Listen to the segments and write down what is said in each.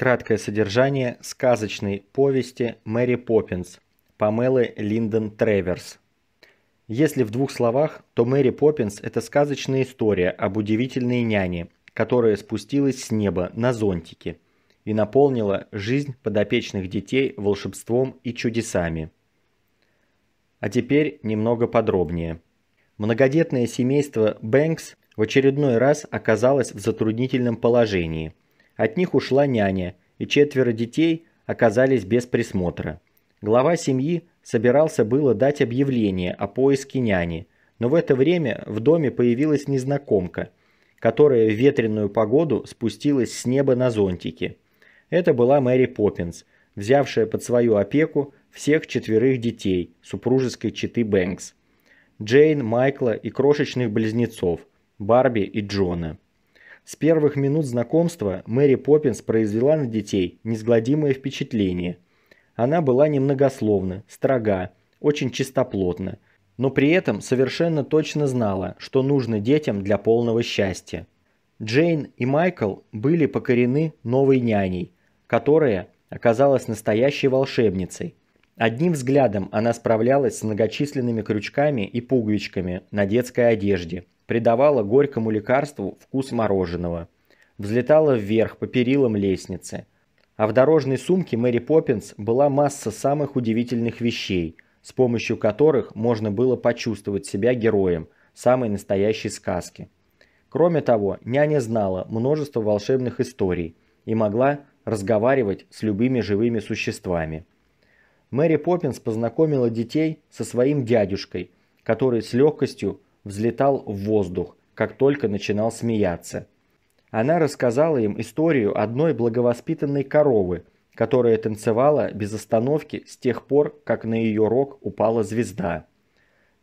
Краткое содержание сказочной повести Мэри Поппинс Памелы Линдон Треверс. Если в двух словах, то Мэри Поппинс – это сказочная история об удивительной няне, которая спустилась с неба на зонтики и наполнила жизнь подопечных детей волшебством и чудесами. А теперь немного подробнее. Многодетное семейство Бэнкс в очередной раз оказалось в затруднительном положении – от них ушла няня, и четверо детей оказались без присмотра. Глава семьи собирался было дать объявление о поиске няни, но в это время в доме появилась незнакомка, которая в ветреную погоду спустилась с неба на зонтике. Это была Мэри Поппинс, взявшая под свою опеку всех четверых детей супружеской четы Бэнкс. Джейн, Майкла и крошечных близнецов, Барби и Джона. С первых минут знакомства Мэри Поппинс произвела на детей несгладимое впечатление. Она была немногословна, строга, очень чистоплотна, но при этом совершенно точно знала, что нужно детям для полного счастья. Джейн и Майкл были покорены новой няней, которая оказалась настоящей волшебницей. Одним взглядом она справлялась с многочисленными крючками и пуговичками на детской одежде – придавала горькому лекарству вкус мороженого. Взлетала вверх по перилам лестницы. А в дорожной сумке Мэри Поппинс была масса самых удивительных вещей, с помощью которых можно было почувствовать себя героем самой настоящей сказки. Кроме того, няня знала множество волшебных историй и могла разговаривать с любыми живыми существами. Мэри Поппинс познакомила детей со своим дядюшкой, который с легкостью взлетал в воздух, как только начинал смеяться. Она рассказала им историю одной благовоспитанной коровы, которая танцевала без остановки с тех пор, как на ее рог упала звезда.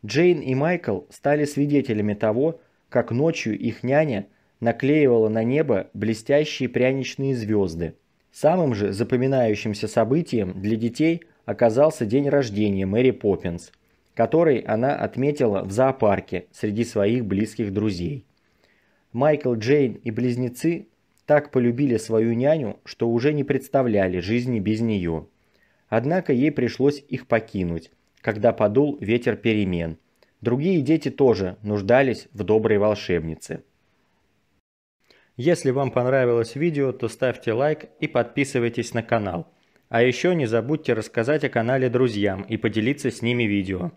Джейн и Майкл стали свидетелями того, как ночью их няня наклеивала на небо блестящие пряничные звезды. Самым же запоминающимся событием для детей оказался день рождения Мэри Поппинс – который она отметила в зоопарке среди своих близких друзей. Майкл, Джейн и близнецы так полюбили свою няню, что уже не представляли жизни без нее. Однако ей пришлось их покинуть, когда подул ветер перемен. Другие дети тоже нуждались в доброй волшебнице. Если вам понравилось видео, то ставьте лайк и подписывайтесь на канал. А еще не забудьте рассказать о канале друзьям и поделиться с ними видео.